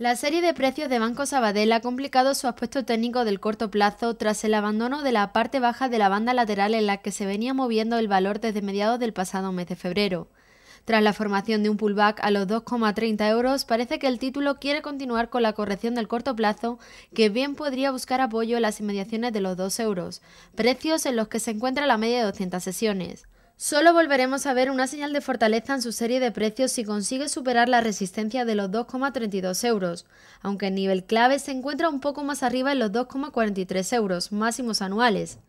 La serie de precios de Banco Sabadell ha complicado su aspecto técnico del corto plazo tras el abandono de la parte baja de la banda lateral en la que se venía moviendo el valor desde mediados del pasado mes de febrero. Tras la formación de un pullback a los 2,30 euros, parece que el título quiere continuar con la corrección del corto plazo, que bien podría buscar apoyo en las inmediaciones de los 2 euros, precios en los que se encuentra la media de 200 sesiones. Solo volveremos a ver una señal de fortaleza en su serie de precios si consigue superar la resistencia de los 2,32 euros, aunque el nivel clave se encuentra un poco más arriba en los 2,43 euros máximos anuales.